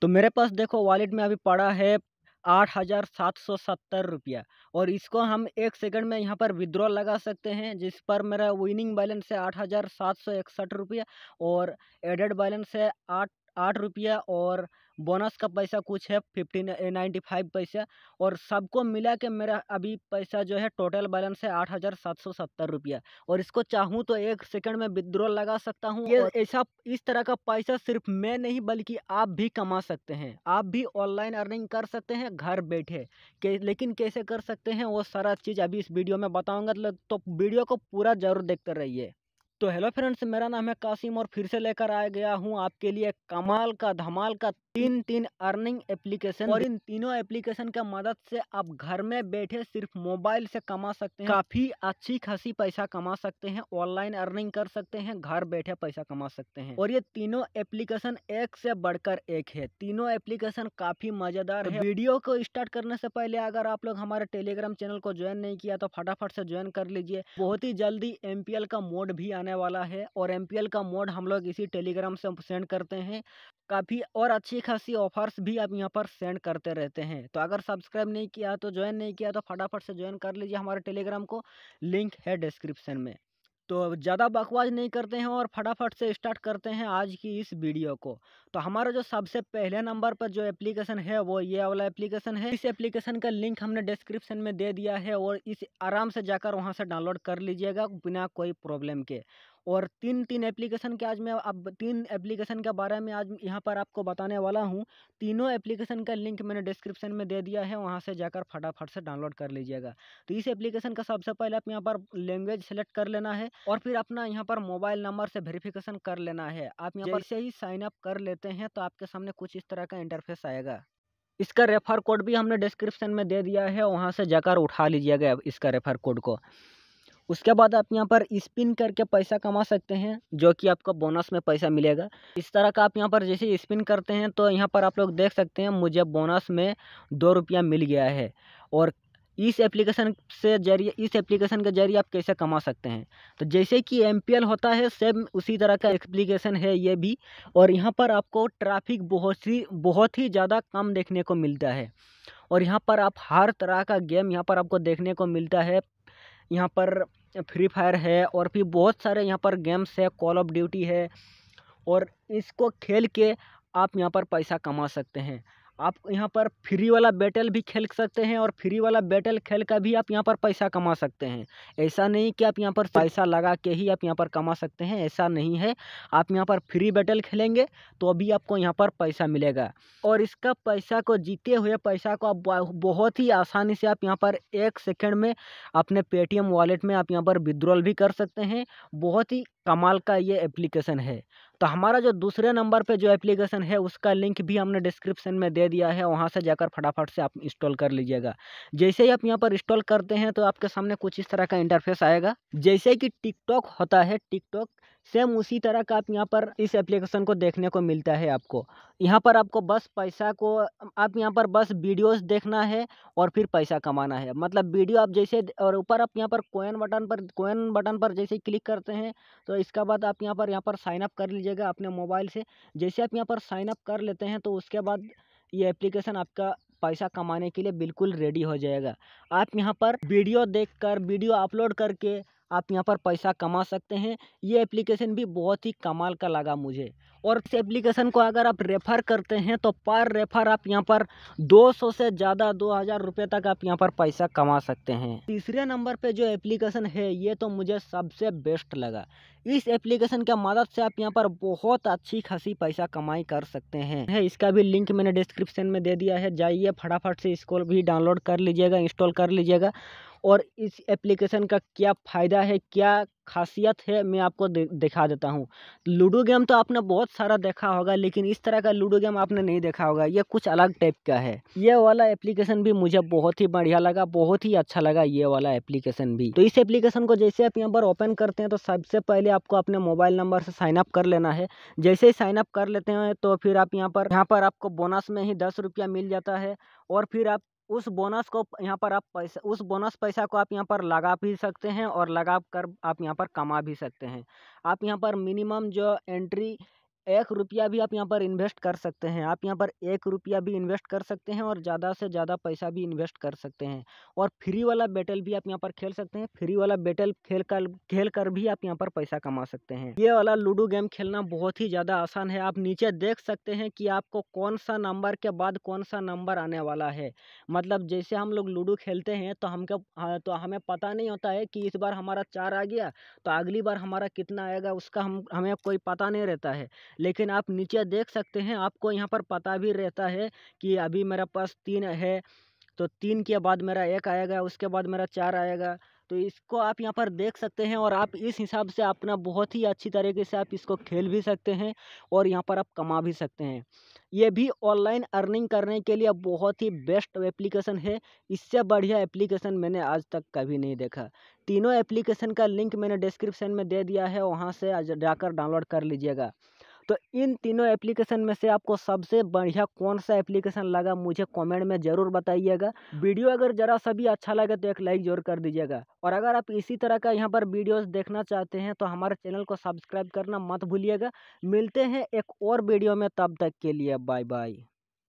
तो मेरे पास देखो वॉलेट में अभी पड़ा है आठ हज़ार सात सौ सत्तर रुपया और इसको हम एक सेकंड में यहाँ पर विद्रॉ लगा सकते हैं जिस पर मेरा विनिंग बैलेंस है आठ हज़ार सात सौ इकसठ रुपया और एडेड बैलेंस है आठ आठ रुपया और बोनस का पैसा कुछ है फिफ्टी नाइन्टी फाइव पैसा और सबको मिला के मेरा अभी पैसा जो है टोटल बैलेंस है आठ हज़ार सात सौ सत्तर रुपया और इसको चाहूँ तो एक सेकंड में विद्रॉल लगा सकता हूँ ये ऐसा इस तरह का पैसा सिर्फ मैं नहीं बल्कि आप भी कमा सकते हैं आप भी ऑनलाइन अर्निंग कर सकते हैं घर बैठे के, लेकिन कैसे कर सकते हैं वो सारा चीज़ अभी इस वीडियो में बताऊँगा तो वीडियो को पूरा ज़रूर देखते रहिए तो हेलो फ्रेंड्स मेरा नाम है कासिम और फिर से लेकर आया गया हूँ आपके लिए कमाल का धमाल का तीन तीन अर्निंग एप्लीकेशन और इन तीनों एप्लीकेशन के मदद से आप घर में बैठे सिर्फ मोबाइल से कमा सकते हैं काफी अच्छी खासी पैसा कमा सकते हैं ऑनलाइन अर्निंग कर सकते हैं घर बैठे पैसा कमा सकते हैं और ये तीनों एप्लीकेशन एक से बढ़कर एक है तीनों एप्लीकेशन काफी मजेदार तो है वीडियो को स्टार्ट करने से पहले अगर आप लोग हमारे टेलीग्राम चैनल को ज्वाइन नहीं किया तो फटाफट से ज्वाइन कर लीजिए बहुत ही जल्दी एमपीएल का मोड भी आने आने वाला है और एम का मोड हम लोग इसी टेलीग्राम से सेंड करते हैं काफ़ी और अच्छी खासी ऑफर्स भी आप यहाँ पर सेंड करते रहते हैं तो अगर सब्सक्राइब नहीं किया तो ज्वाइन नहीं किया तो फटाफट से ज्वाइन कर लीजिए हमारे टेलीग्राम को लिंक है डिस्क्रिप्शन में तो ज़्यादा बकवास नहीं करते हैं और फटाफट से स्टार्ट करते हैं आज की इस वीडियो को तो हमारा जो सबसे पहले नंबर पर जो एप्लीकेशन है वो ये वाला एप्लीकेशन है इस एप्लीकेशन का लिंक हमने डिस्क्रिप्शन में दे दिया है और इस आराम से जाकर वहाँ से डाउनलोड कर लीजिएगा बिना कोई प्रॉब्लम के और तीन तीन एप्लीकेशन के आज मैं अब तीन एप्लीकेशन के बारे में आज यहाँ पर आपको बताने वाला हूँ तीनों एप्लीकेशन का लिंक मैंने डिस्क्रिप्शन में दे दिया है वहाँ से जाकर फटाफट से डाउनलोड कर लीजिएगा तो इस एप्लीकेशन का सबसे पहले आप यहाँ पर लैंग्वेज सेलेक्ट कर लेना है और फिर अपना यहाँ पर मोबाइल नंबर से वेरीफिकेशन कर लेना है आप यहाँ पर से ही साइन अप कर लेते हैं तो आपके सामने कुछ इस तरह का इंटरफेस आएगा इसका रेफर कोड भी हमने डिस्क्रिप्शन में दे दिया है वहाँ से जाकर उठा लीजिएगा इसका रेफर कोड को उसके बाद आप यहाँ पर स्पिन करके पैसा कमा सकते हैं जो कि आपको बोनस में पैसा मिलेगा इस तरह का आप यहाँ पर जैसे स्पिन करते हैं तो यहाँ पर आप लोग देख सकते हैं मुझे बोनस में दो रुपया मिल गया है और इस एप्लीकेशन से जरिए इस एप्लीकेशन के जरिए आप कैसे कमा सकते हैं तो जैसे कि एम होता है सेम उसी तरह का एप्लीकेशन है ये भी और यहाँ पर आपको ट्रैफिक बहुत ही बहुत ही ज़्यादा कम देखने को मिलता है और यहाँ पर आप हर तरह का गेम यहाँ पर आपको देखने को मिलता है यहाँ पर फ्री फायर है और भी बहुत सारे यहाँ पर गेम्स है कॉल ऑफ ड्यूटी है और इसको खेल के आप यहाँ पर पैसा कमा सकते हैं आप यहाँ पर फ्री वाला बैटल भी खेल सकते हैं और फ्री वाला बैटल खेल का भी आप यहाँ पर पैसा कमा सकते हैं ऐसा नहीं कि आप यहाँ पर पैसा लगा के ही आप यहाँ पर कमा सकते हैं ऐसा नहीं है आप यहाँ पर फ्री बैटल खेलेंगे तो अभी आपको यहाँ पर पैसा मिलेगा और इसका पैसा को जीते हुए पैसा को आप बहुत ही आसानी से आप यहाँ पर एक सेकेंड में अपने पेटीएम वॉलेट में आप यहाँ पर विद्रॉल भी कर सकते हैं बहुत ही कमाल का ये एप्लीकेशन है तो हमारा जो दूसरे नंबर पे जो एप्लीकेशन है उसका लिंक भी हमने डिस्क्रिप्शन में दे दिया है वहाँ से जाकर फटाफट से आप इंस्टॉल कर लीजिएगा जैसे ही आप यहाँ पर इंस्टॉल करते हैं तो आपके सामने कुछ इस तरह का इंटरफेस आएगा जैसे कि टिकटॉक होता है टिकटॉक सेम उसी तरह का आप यहाँ पर इस एप्लीकेशन को देखने को मिलता है आपको यहाँ पर आपको बस पैसा को आप यहाँ पर बस वीडियोस देखना है और फिर पैसा कमाना है मतलब वीडियो आप जैसे और ऊपर आप यहाँ पर कोयन बटन पर कोयन बटन पर जैसे क्लिक करते हैं तो इसका बाद आप यहाँ पर यहाँ पर साइनअप कर लीजिएगा अपने मोबाइल से जैसे आप यहाँ पर साइनअप कर लेते हैं तो उसके बाद ये एप्लीकेशन आपका पैसा कमाने के लिए बिल्कुल रेडी हो जाएगा आप यहाँ पर वीडियो देखकर वीडियो अपलोड करके आप यहाँ पर पैसा कमा सकते हैं ये एप्लीकेशन भी बहुत ही कमाल का लगा मुझे और इस एप्लीकेशन को अगर आप रेफ़र करते हैं तो पर रेफ़र आप यहाँ पर 200 से ज़्यादा दो हज़ार रुपये तक आप यहाँ पर पैसा कमा सकते हैं तीसरे नंबर पे जो एप्लीकेशन है ये तो मुझे सबसे बेस्ट लगा इस एप्लीकेशन के मदद से आप यहाँ पर बहुत अच्छी खासी पैसा कमाई कर सकते हैं इसका भी लिंक मैंने डिस्क्रिप्शन में दे दिया है जाइए फटाफट से इसको भी डाउनलोड कर लीजिएगा इंस्टॉल कर लीजिएगा और इस एप्लीकेशन का क्या फ़ायदा है क्या खासियत है मैं आपको दिखा देता हूँ लूडो गेम तो आपने बहुत सारा देखा होगा लेकिन इस तरह का लूडो गेम आपने नहीं देखा होगा ये कुछ अलग टाइप का है ये वाला एप्लीकेशन भी मुझे बहुत ही बढ़िया लगा बहुत ही अच्छा लगा ये वाला एप्लीकेशन भी तो इस एप्लीकेशन को जैसे आप यहाँ पर ओपन करते हैं तो सबसे पहले आपको अपने मोबाइल नंबर से साइनअप कर लेना है जैसे ही साइनअप कर लेते हैं तो फिर आप यहाँ पर यहाँ पर आपको बोनस में ही दस रुपया मिल जाता है और फिर आप उस बोनस को यहाँ पर आप पैसा उस बोनस पैसा को आप यहाँ पर लगा भी सकते हैं और लगा कर आप यहाँ पर कमा भी सकते हैं आप यहाँ पर मिनिमम जो एंट्री एक रुपया भी आप यहाँ पर इन्वेस्ट कर सकते हैं आप यहाँ पर एक रुपया भी इन्वेस्ट कर सकते हैं और ज़्यादा से ज़्यादा पैसा भी इन्वेस्ट कर सकते हैं और फ्री वाला बैटल भी आप यहाँ पर खेल सकते हैं फ्री वाला बैटल खेल कर खेल कर भी आप यहाँ पर पैसा कमा सकते हैं ये वाला लूडो गेम खेलना बहुत ही ज़्यादा आसान है आप नीचे देख सकते हैं कि आपको कौन सा नंबर के बाद कौन सा नंबर आने वाला है मतलब जैसे हम लोग लूडो खेलते हैं तो हमको हाँ, तो हमें पता नहीं होता है कि इस बार हमारा चार आ गया तो अगली बार हमारा कितना आएगा उसका हम हमें कोई पता नहीं रहता है लेकिन आप नीचे देख सकते हैं आपको यहाँ पर पता भी रहता है कि अभी मेरा पास तीन है तो तीन के बाद मेरा एक आएगा उसके बाद मेरा चार आएगा तो इसको आप यहाँ पर देख सकते हैं और आप इस हिसाब से अपना बहुत ही अच्छी तरीके से आप इसको खेल भी सकते हैं और यहाँ पर आप कमा भी सकते हैं ये भी ऑनलाइन अर्निंग करने के लिए बहुत ही बेस्ट एप्लीकेशन है इससे बढ़िया एप्लीकेशन मैंने आज तक कभी नहीं देखा तीनों एप्लीकेशन का लिंक मैंने डिस्क्रिप्शन में दे दिया है वहाँ से जाकर डाउनलोड कर लीजिएगा तो इन तीनों एप्लीकेशन में से आपको सबसे बढ़िया कौन सा एप्लीकेशन लगा मुझे कमेंट में ज़रूर बताइएगा वीडियो अगर ज़रा सभी अच्छा लगे तो एक लाइक जरूर कर दीजिएगा और अगर आप इसी तरह का यहाँ पर वीडियोस देखना चाहते हैं तो हमारे चैनल को सब्सक्राइब करना मत भूलिएगा मिलते हैं एक और वीडियो में तब तक के लिए बाय बाय